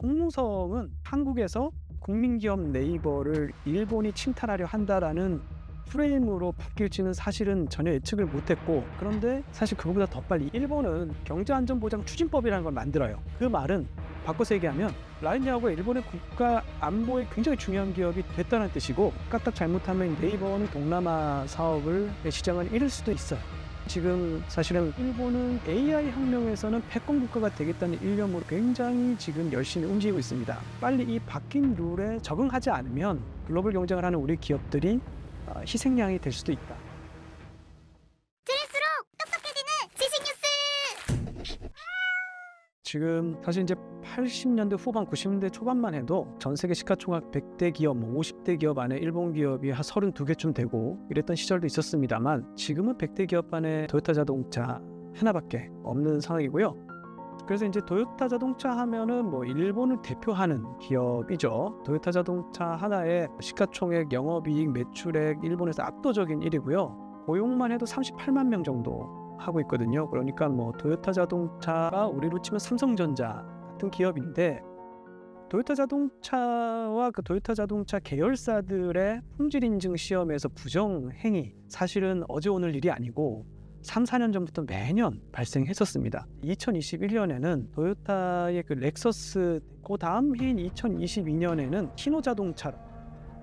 총무성은 한국에서 국민기업 네이버를 일본이 침탈하려 한다라는 프레임으로 바뀔지는 사실은 전혀 예측을 못했고 그런데 사실 그거보다 더 빨리 일본은 경제안전보장 추진법이라는 걸 만들어요 그 말은 바꿔서 얘기하면 라인야하고 일본의 국가 안보에 굉장히 중요한 기업이 됐다는 뜻이고 까딱 잘못하면 네이버는 동남아 사업을 시장을 잃을 수도 있어요 지금 사실은 일본은 AI 혁명에서는 패권 국가가 되겠다는 일념으로 굉장히 지금 열심히 움직이고 있습니다. 빨리 이 바뀐 룰에 적응하지 않으면 글로벌 경쟁을 하는 우리 기업들이 어, 희생양이 될 수도 있다. 들을수록 똑똑해지는 지식뉴스! 지금 사실 이제 80년대 후반, 90년대 초반만 해도 전 세계 시가총액 100대 기업, 뭐 50대 기업 안에 일본 기업이 한 32개쯤 되고 이랬던 시절도 있었습니다만 지금은 100대 기업 안에 도요타 자동차 하나밖에 없는 상황이고요. 그래서 이제 도요타 자동차 하면은 뭐 일본을 대표하는 기업이죠. 도요타 자동차 하나의 시가총액, 영업이익, 매출액 일본에서 압도적인 1위고요. 고용만 해도 38만 명 정도 하고 있거든요. 그러니까 뭐 도요타 자동차가 우리로 치면 삼성전자 같은 기업인데 도요타 자동차와 그 도요타 자동차 계열사들의 품질 인증 시험에서 부정 행위 사실은 어제 오늘 일이 아니고 3, 4년 전부터 매년 발생했었습니다. 2021년에는 도요타의 그 렉서스, 그 다음 해인 2022년에는 키노 자동차로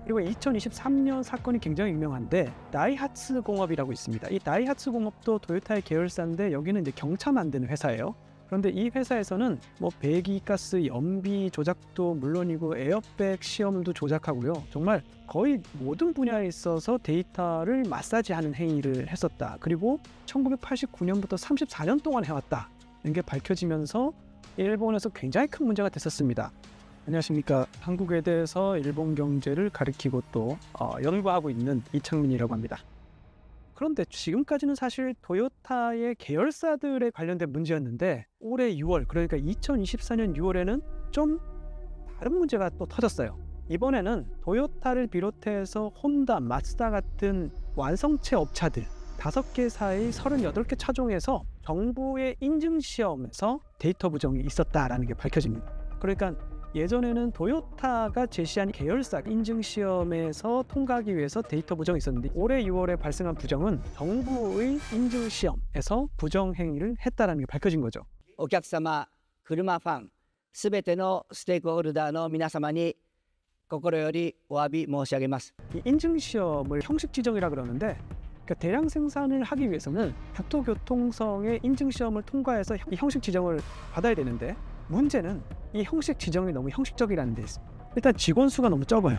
그리고 2023년 사건이 굉장히 유명한데 다이하츠 공업이라고 있습니다. 이 다이하츠 공업도 도요타의 계열사인데 여기는 이제 경차 만드는 회사예요. 그런데 이 회사에서는 뭐 배기가스 연비 조작도 물론이고 에어백 시험도 조작하고요. 정말 거의 모든 분야에 있어서 데이터를 마사지하는 행위를 했었다. 그리고 1989년부터 34년 동안 해왔다. 이게 밝혀지면서 일본에서 굉장히 큰 문제가 됐었습니다. 안녕하십니까. 한국에 대해서 일본 경제를 가리키고 또 어, 연구하고 있는 이창민이라고 합니다. 그런데 지금까지는 사실 도요타의 계열사들에 관련된 문제였는데 올해 6월 그러니까 2024년 6월에는 좀 다른 문제가 또 터졌어요. 이번에는 도요타를 비롯해서 혼다, 마츠다 같은 완성체 업차들 다섯 개사의 38개 차종에서 정부의 인증시험에서 데이터 부정이 있었다라는 게 밝혀집니다. 그러니까 예전에는 도요타가 제시한 계열사 인증 시험에서 통과하기 위해서 데이터 부정이 있었는데 올해 6월에 발생한 부정은 정부의 인증 시험에서 부정 행위를 했다라는 게 밝혀진 거죠. お客様、車ファン、すべてのステークホルダーの皆様に心よりお詫び申し上げます。 인증 시험을 형식 지정이라 그러는데 그러니까 대량 생산을 하기 위해서는 국토교통성의 인증 시험을 통과해서 형식 지정을 받아야 되는데 문제는 이 형식 지정이 너무 형식적이라는 데 있습니다. 일단 직원 수가 너무 적어요.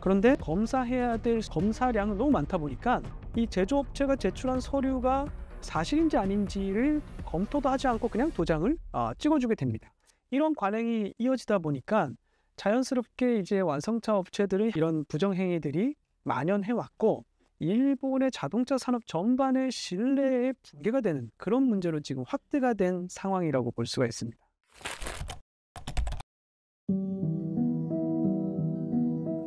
그런데 검사해야 될 검사량은 너무 많다 보니까 이 제조업체가 제출한 서류가 사실인지 아닌지를 검토도 하지 않고 그냥 도장을 아, 찍어주게 됩니다. 이런 관행이 이어지다 보니까 자연스럽게 이제 완성차 업체들은 이런 부정행위들이 만연해왔고 일본의 자동차 산업 전반의 신뢰에 붕괴가 되는 그런 문제로 지금 확대가 된 상황이라고 볼 수가 있습니다.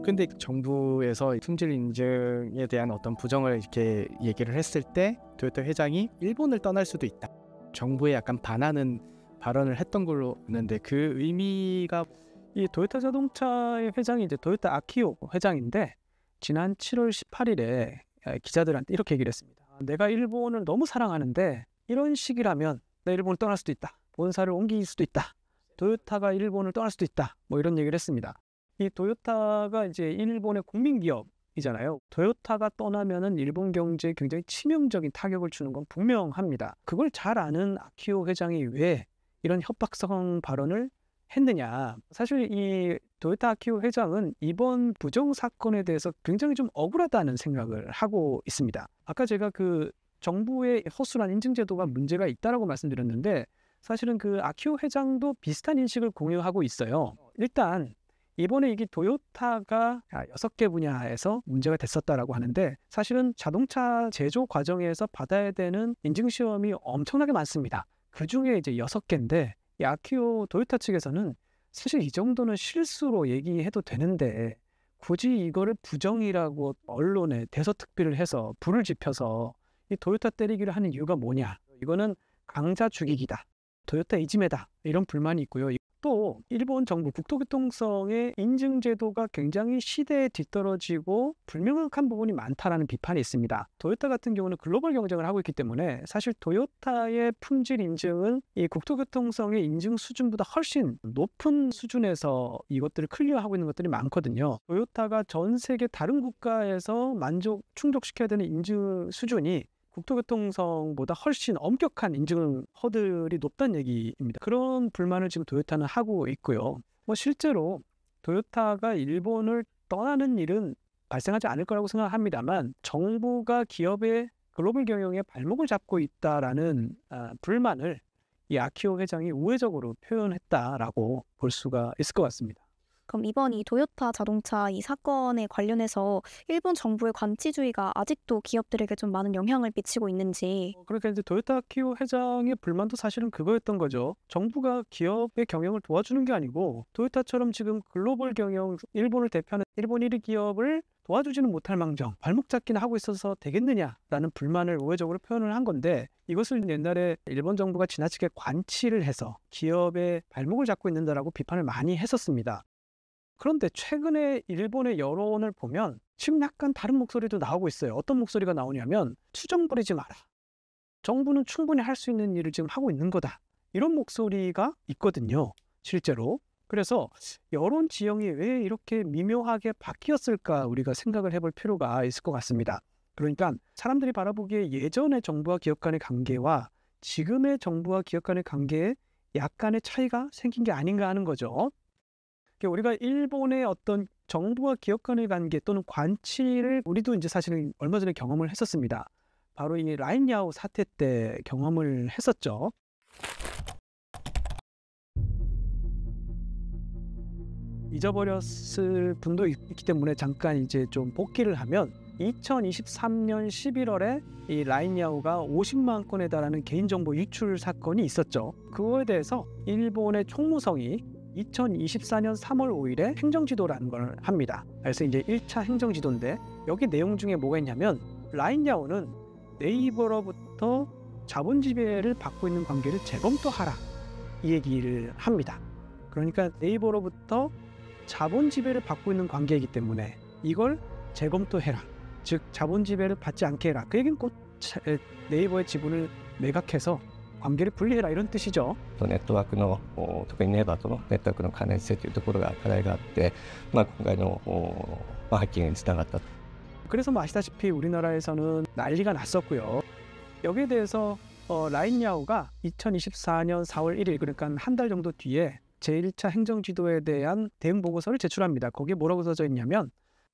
근데 정부에서 품질 인증에 대한 어떤 부정을 이렇게 얘기를 했을 때 도요타 회장이 일본을 떠날 수도 있다. 정부에 약간 반하는 발언을 했던 걸로 아는데 그 의미가 이 도요타 자동차의 회장이 이제 도요타 아키오 회장인데 지난 7월 18일에 기자들한테 이렇게 얘기를 했습니다. 내가 일본을 너무 사랑하는데 이런 식이라면 내 일본을 떠날 수도 있다. 본사를 옮길 수도 있다. 도요타가 일본을 떠날 수도 있다. 뭐 이런 얘기를 했습니다. 이 도요타가 이제 일본의 국민 기업이잖아요. 도요타가 떠나면은 일본 경제에 굉장히 치명적인 타격을 주는 건 분명합니다. 그걸 잘 아는 아키오 회장이 왜 이런 협박성 발언을 했느냐. 사실 이 도요타 아키오 회장은 이번 부정 사건에 대해서 굉장히 좀 억울하다는 생각을 하고 있습니다. 아까 제가 그 정부의 허술한 인증 제도가 문제가 있다라고 말씀드렸는데 사실은 그 아키오 회장도 비슷한 인식을 공유하고 있어요. 일단 이번에 이게 도요타가 아, 여섯 개 분야에서 문제가 됐었다라고 하는데 사실은 자동차 제조 과정에서 받아야 되는 인증 시험이 엄청나게 많습니다. 그 중에 이제 여섯 개인데 야키오 도요타 측에서는 사실 이 정도는 실수로 얘기해도 되는데 굳이 이거를 부정이라고 언론에 대서특비를 해서 불을 지펴서 이 도요타 때리기를 하는 이유가 뭐냐? 이거는 강자 죽이기다. 도요타 이지메다. 이런 불만이 있고요. 또 일본 정부 국토교통성의 인증 제도가 굉장히 시대에 뒤떨어지고 불명확한 부분이 많다라는 비판이 있습니다. 도요타 같은 경우는 글로벌 경쟁을 하고 있기 때문에 사실 도요타의 품질 인증은 이 국토교통성의 인증 수준보다 훨씬 높은 수준에서 이것들을 클리어하고 있는 것들이 많거든요. 도요타가 전 세계 다른 국가에서 만족 충족시켜야 되는 인증 수준이 국토교통성보다 훨씬 엄격한 인증 허들이 높다는 얘기입니다. 그런 불만을 지금 도요타는 하고 있고요. 뭐 실제로 도요타가 일본을 떠나는 일은 발생하지 않을 거라고 생각합니다만 정부가 기업의 글로벌 경영에 발목을 잡고 있다라는 아, 불만을 이 아키오 회장이 우회적으로 표현했다라고 볼 수가 있을 것 같습니다. 그럼 이번 이 도요타 자동차 이 사건에 관련해서 일본 정부의 관치주의가 아직도 기업들에게 좀 많은 영향을 미치고 있는지. 어, 그러니까 이제 도요타 키오 회장의 불만도 사실은 그거였던 거죠. 정부가 기업의 경영을 도와주는 게 아니고 도요타처럼 지금 글로벌 음. 경영 일본을 대표하는 일본 1위 기업을 도와주지는 못할 망정 발목 잡기는 하고 있어서 되겠느냐라는 불만을 우회적으로 표현을 한 건데 이것을 옛날에 일본 정부가 지나치게 관치를 해서 기업의 발목을 잡고 있는다라고 비판을 많이 했었습니다. 그런데 최근에 일본의 여론을 보면 지금 약간 다른 목소리도 나오고 있어요. 어떤 목소리가 나오냐면 투정 부리지 마라. 정부는 충분히 할 수 있는 일을 지금 하고 있는 거다. 이런 목소리가 있거든요. 실제로. 그래서 여론 지형이 왜 이렇게 미묘하게 바뀌었을까 우리가 생각을 해볼 필요가 있을 것 같습니다. 그러니까 사람들이 바라보기에 예전의 정부와 기업 간의 관계와 지금의 정부와 기업 간의 관계에 약간의 차이가 생긴 게 아닌가 하는 거죠. 그러니까 우리가 일본의 어떤 정부와 기업 간의 관계 또는 관치를 우리도 이제 사실은 얼마 전에 경험을 했었습니다. 바로 이 라인야오 사태 때 경험을 했었죠. 잊어버렸을 분도 있기 때문에 잠깐 이제 좀복기를 하면 2023년 11월에 이 라인야오가 50만 건에 달하는 개인정보 유출 사건이 있었죠. 그거에 대해서 일본의 총무성이 2024년 3월 5일에 행정지도라는 걸 합니다. 그래서 이제 1차 행정지도인데 여기 내용 중에 뭐가 있냐면 라인야오는 네이버로부터 자본지배를 받고 있는 관계를 재검토하라 이 얘기를 합니다. 그러니까 네이버로부터 자본지배를 받고 있는 관계이기 때문에 이걸 재검토해라. 즉 자본지배를 받지 않게 해라. 그 얘기는 꼭 네이버의 지분을 매각해서 관계를 분리해라 이런 뜻이죠とネットワークの特にネとのネットワークの性というところが課題があってまあ今回のハッキングにつがった 어, 어, 그래서 뭐 아시다시피 우리나라에서는 난리가 났었고요. 여기에 대해서 어, 라인야오가 2024년 4월 1일 그러니까 한 달 정도 뒤에 제1차 행정지도에 대한 대응 보고서를 제출합니다. 거기에 뭐라고 써져 있냐면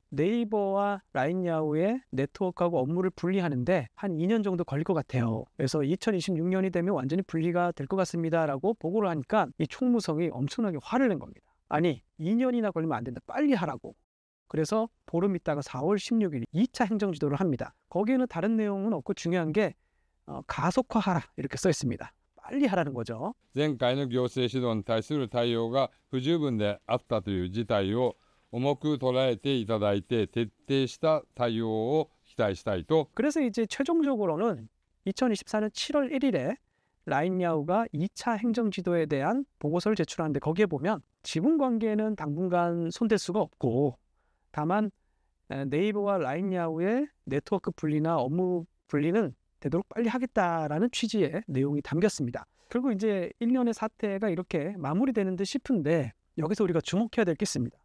네이버와 라인야후의 네트워크하고 업무를 분리하는데 한 2년 정도 걸릴 것 같아요. 그래서 2026년이 되면 완전히 분리가 될 것 같습니다라고 보고를 하니까 이 총무성이 엄청나게 화를 낸 겁니다. 아니 2년이나 걸리면 안 된다. 빨리 하라고. 그래서 보름 있다가 4월 16일 2차 행정지도를 합니다. 거기에는 다른 내용은 없고 중요한 게 어, 가속화하라 이렇게 써 있습니다. 빨리 하라는 거죠. 前回の行政指導に対する対応が不十分であった重く捉えていただいて徹底した対応を期待したいと 그래서 이제 최종적으로는 2024년 7월 1일에 라인야우가 2차 행정지도에 대한 보고서를 제출하는데 거기에 보면 지분 관계는 당분간 손댈 수가 없고 다만 네이버와 라인야우의 네트워크 분리나 업무 분리는 되도록 빨리 하겠다라는 취지의 내용이 담겼습니다. 그리고 이제 1년의 사태가 이렇게 마무리되는 듯 싶은데 여기서 우리가 주목해야 될 게 있습니다.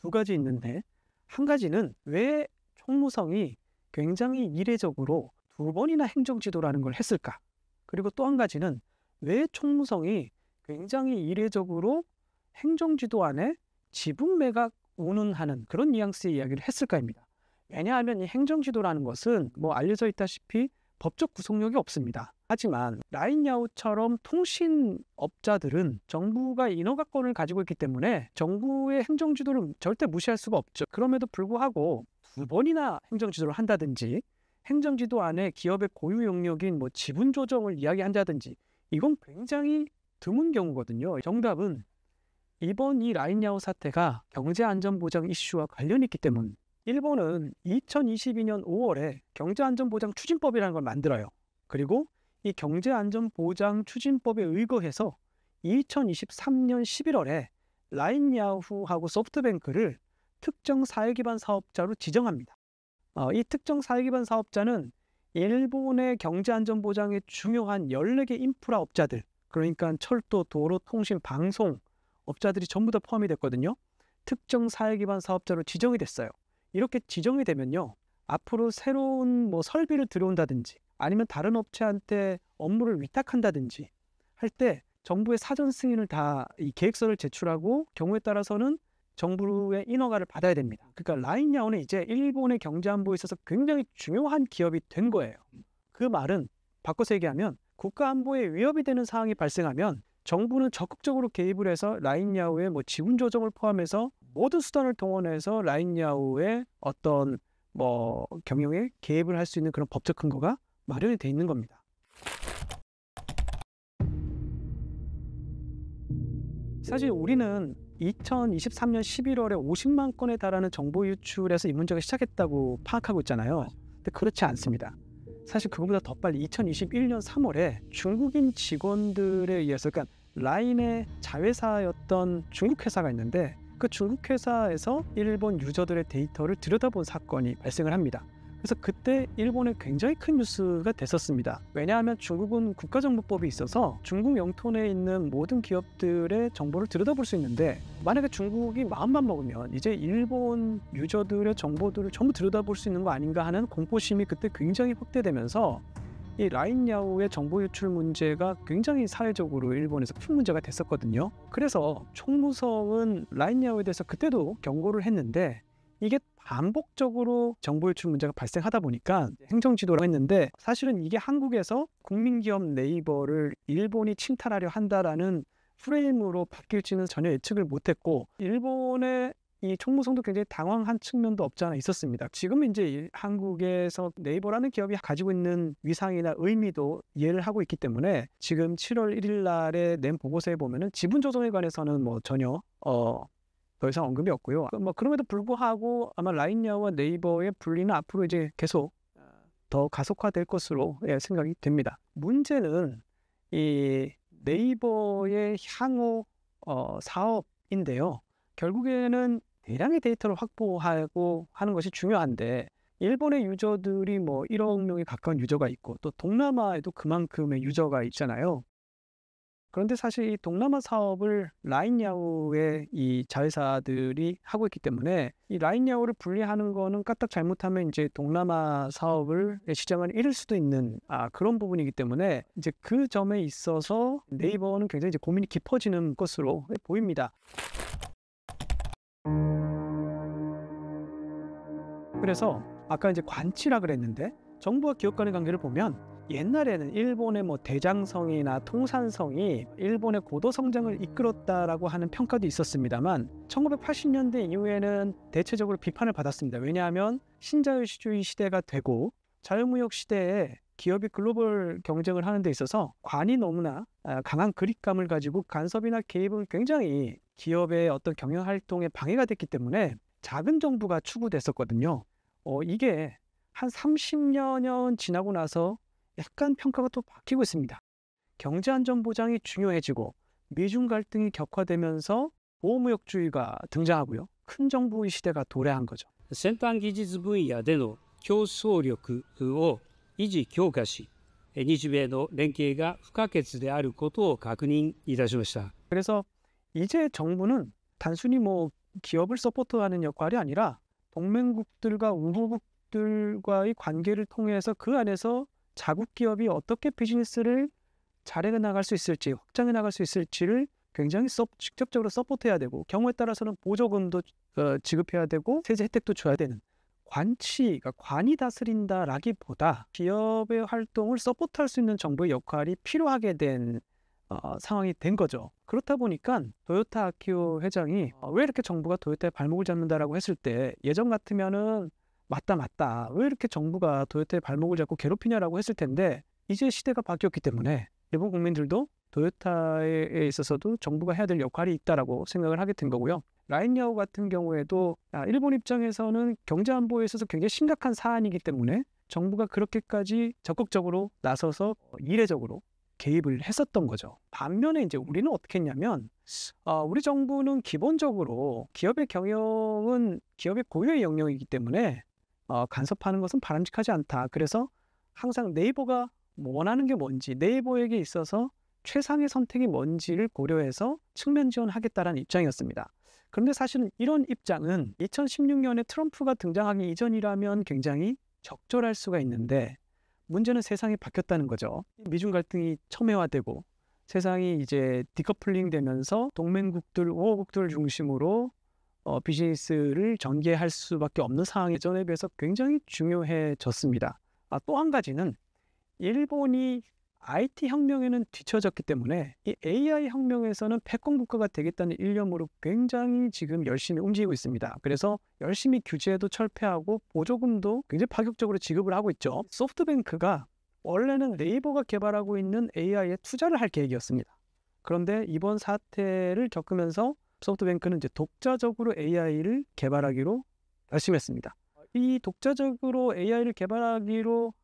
두 가지 있는데 한 가지는 왜 총무성이 굉장히 이례적으로 두 번이나 행정지도라는 걸 했을까? 그리고 또 한 가지는 왜 총무성이 굉장히 이례적으로 행정지도 안에 지분 매각 운운하는 그런 뉘앙스의 이야기를 했을까입니다. 왜냐하면 이 행정지도라는 것은 뭐 알려져 있다시피 법적 구속력이 없습니다. 하지만 라인야후처럼 통신업자들은 정부가 인허가권을 가지고 있기 때문에 정부의 행정지도를 절대 무시할 수가 없죠. 그럼에도 불구하고 두 번이나 행정지도를 한다든지 행정지도 안에 기업의 고유 영역인 뭐 지분 조정을 이야기한다든지 이건 굉장히 드문 경우거든요. 정답은 이번 이 라인야후 사태가 경제안전보장 이슈와 관련이 있기 때문 일본은 2022년 5월에 경제안전보장 추진법이라는 걸 만들어요. 그리고 이 경제안전보장 추진법에 의거해서 2023년 11월에 라인야후하고 소프트뱅크를 특정 사회기반 사업자로 지정합니다. 어, 이 특정 사회기반 사업자는 일본의 경제안전보장에 중요한 14개 인프라 업자들, 그러니까 철도, 도로, 통신, 방송 업자들이 전부 다 포함이 됐거든요. 특정 사회기반 사업자로 지정이 됐어요. 이렇게 지정이 되면요. 앞으로 새로운 뭐 설비를 들여온다든지 아니면 다른 업체한테 업무를 위탁한다든지 할 때 정부의 사전 승인을 다 이 계획서를 제출하고 경우에 따라서는 정부의 인허가를 받아야 됩니다. 그러니까 라인야오는 이제 일본의 경제 안보에 있어서 굉장히 중요한 기업이 된 거예요. 그 말은 바꿔서 얘기하면 국가 안보에 위협이 되는 상황이 발생하면 정부는 적극적으로 개입을 해서 라인야오의 뭐 지분 조정을 포함해서 모든 수단을 동원해서 라인야우의 어떤 뭐 경영에 개입을 할 수 있는 그런 법적 근거가 마련이 돼 있는 겁니다. 사실 우리는 2023년 11월에 50만 건에 달하는 정보 유출에서 인문적이 시작했다고 파악하고 있잖아요. 근데 그렇지 않습니다. 사실 그거보다 더 빨리 2021년 3월에 중국인 직원들에 의해서 그러니까 라인의 자회사였던 중국 회사가 있는데 그 중국 회사에서 일본 유저들의 데이터를 들여다본 사건이 발생을 합니다. 그래서 그때 일본에 굉장히 큰 뉴스가 됐었습니다. 왜냐하면 중국은 국가정보법이 있어서 중국 영토 내에 있는 모든 기업들의 정보를 들여다볼 수 있는데 만약에 중국이 마음만 먹으면 이제 일본 유저들의 정보들을 전부 들여다볼 수 있는 거 아닌가 하는 공포심이 그때 굉장히 확대되면서 이 라인 야후의 정보 유출 문제가 굉장히 사회적으로 일본에서 큰 문제가 됐었거든요. 그래서 총무성은 라인 야후에 대해서 그때도 경고를 했는데 이게 반복적으로 정보 유출 문제가 발생하다 보니까 행정지도라고 했는데 사실은 이게 한국에서 국민기업 네이버를 일본이 침탈하려 한다라는 프레임으로 바뀔지는 전혀 예측을 못했고 일본의 이 총무성도 굉장히 당황한 측면도 없지 않아 있었습니다. 지금 이제 한국에서 네이버라는 기업이 가지고 있는 위상이나 의미도 이해를 하고 있기 때문에 지금 7월 1일 날에 낸 보고서에 보면은 지분 조정에 관해서는 뭐 전혀 어, 더 이상 언급이 없고요. 그 뭐 그럼에도 불구하고 아마 라인야와 네이버의 분리는 앞으로 이제 계속 어, 더 가속화될 것으로 예, 생각이 됩니다. 문제는 이 네이버의 향후 어, 사업인데요. 결국에는 대량의 데이터를 확보하고 하는 것이 중요한데 일본의 유저들이 뭐 1억 명에 가까운 유저가 있고 또 동남아에도 그만큼의 유저가 있잖아요. 그런데 사실 동남아 사업을 라인야우의 이 자회사들이 하고 있기 때문에 이 라인야우를 분리하는 거는 까딱 잘못하면 이제 동남아 사업을 시장을 잃을 수도 있는 아 그런 부분이기 때문에 이제 그 점에 있어서 네이버는 굉장히 이제 고민이 깊어지는 것으로 보입니다. 그래서 아까 이제 관치라 그랬는데 정부와 기업 간의 관계를 보면 옛날에는 일본의 뭐 대장성이나 통산성이 일본의 고도 성장을 이끌었다라고 하는 평가도 있었습니다만 1980년대 이후에는 대체적으로 비판을 받았습니다. 왜냐하면 신자유주의 시대가 되고 자유무역 시대에 기업이 글로벌 경쟁을 하는 데 있어서 관이 너무나 아, 강한 그립감을 가지고 간섭이나 개입을 굉장히 기업의 어떤 경영 활동에 방해가 됐기 때문에 작은 정부가 추구됐었거든요. 어, 이게 한 30여년 지나고 나서 약간 평가가 또 바뀌고 있습니다. 경제안전보장이 중요해지고 미중 갈등이 격화되면서 보호무역주의가 등장하고요. 큰 정부의 시대가 도래한 거죠. 先端技術分野での競争力を維持強化し、日米の連携が不可欠であることを確認いたしました。 그래서 이제 정부는 단순히 뭐 기업을 서포트하는 역할이 아니라 동맹국들과 우호국들과의 관계를 통해서 그 안에서 자국 기업이 어떻게 비즈니스를 잘해 나갈 수 있을지 확장해 나갈 수 있을지를 굉장히 서, 직접적으로 서포트해야 되고 경우에 따라서는 보조금도 어, 지급해야 되고 세제 혜택도 줘야 되는 관치, 그러니까 관이 다스린다라기보다 기업의 활동을 서포트할 수 있는 정부의 역할이 필요하게 된 어, 상황이 된 거죠. 그렇다 보니까 도요타 아키오 회장이 어, 왜 이렇게 정부가 도요타에 발목을 잡는다라고 했을 때 예전 같으면은 맞다 맞다 왜 이렇게 정부가 도요타에 발목을 잡고 괴롭히냐라고 했을 텐데 이제 시대가 바뀌었기 때문에 일본 국민들도 도요타에 있어서도 정부가 해야 될 역할이 있다라고 생각을 하게 된 거고요. 라인야오 같은 경우에도 아, 일본 입장에서는 경제 안보에 있어서 굉장히 심각한 사안이기 때문에 정부가 그렇게까지 적극적으로 나서서 어, 이례적으로 개입을 했었던 거죠. 반면에 이제 우리는 어떻게 했냐면 어, 우리 정부는 기본적으로 기업의 경영은 기업의 고유의 영역이기 때문에 어, 간섭하는 것은 바람직하지 않다. 그래서 항상 네이버가 뭐 원하는 게 뭔지 네이버에게 있어서 최상의 선택이 뭔지를 고려해서 측면 지원하겠다라는 입장이었습니다. 그런데 사실은 이런 입장은 2016년에 트럼프가 등장하기 이전이라면 굉장히 적절할 수가 있는데 문제는 세상이 바뀌었다는 거죠. 미중 갈등이 첨예화되고 세상이 이제 디커플링 되면서 동맹국들, 우호국들 중심으로 어, 비즈니스를 전개할 수밖에 없는 상황 예전에 비해서 굉장히 중요해졌습니다. 아, 또 한 가지는 일본이 IT 혁명에는 뒤처졌기 때문에 이 AI 혁명에서는 패권 국가가 되겠다는 일념으로 굉장히 지금 열심히 움직이고 있습니다. 그래서 열심히 규제도 철폐하고 보조금도 굉장히 파격적으로 지급을 하고 있죠. 소프트뱅크가 원래는 네이버가 개발하고 있는 AI에 투자를 할 계획이었습니다. 그런데 이번 사태를 겪으면서 소프트뱅크는 이제 독자적으로 AI를 개발하기로 결심했습니다. 이 독자적으로 AI를 개발하기로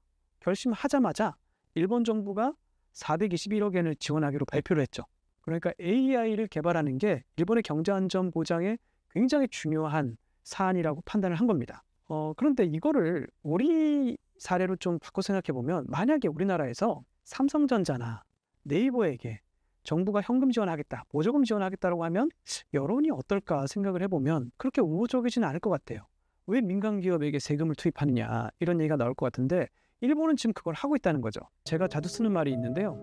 결심하자마자 일본 정부가 421억 엔을 지원하기로 네. 발표를 했죠. 그러니까 AI를 개발하는 게 일본의 경제 안전 보장에 굉장히 중요한 사안이라고 판단을 한 겁니다. 어, 그런데 이거를 우리 사례로 좀 바꿔 생각해 보면 만약에 우리나라에서 삼성전자나 네이버에게 정부가 현금 지원하겠다, 보조금 지원하겠다라고 하면 여론이 어떨까 생각을 해보면 그렇게 우호적이지는 않을 것 같아요. 왜 민간 기업에게 세금을 투입하느냐 이런 얘기가 나올 것 같은데 일본은 지금 그걸 하고 있다는 거죠. 제가 자주 쓰는 말이 있는데요.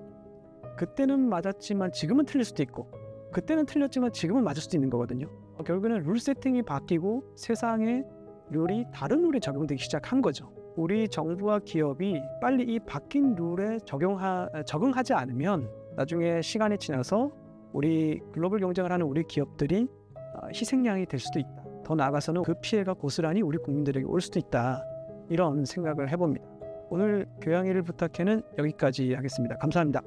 그때는 맞았지만 지금은 틀릴 수도 있고 그때는 틀렸지만 지금은 맞을 수도 있는 거거든요. 결국에는 룰 세팅이 바뀌고 세상에 룰이 다른 룰에 적용되기 시작한 거죠. 우리 정부와 기업이 빨리 이 바뀐 룰에 적용하, 적응하지 않으면 나중에 시간이 지나서 우리 글로벌 경쟁을 하는 우리 기업들이 어, 희생양이 될 수도 있다. 더 나아가서는 그 피해가 고스란히 우리 국민들에게 올 수도 있다. 이런 생각을 해봅니다. 오늘 교양이를 부탁해는 여기까지 하겠습니다. 감사합니다.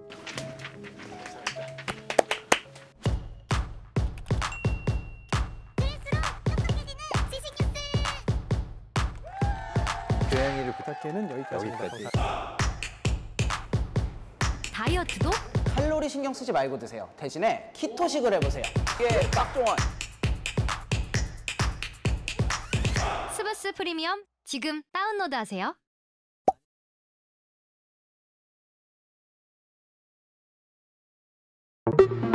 교양이를 부탁해는 여기까지입니다. 여기까지. 다이어트도 칼로리 신경 쓰지 말고 드세요. 대신에 키토식을 해보세요. 이게 딱 좋아. 스브스 프리미엄 지금 다운로드하세요. you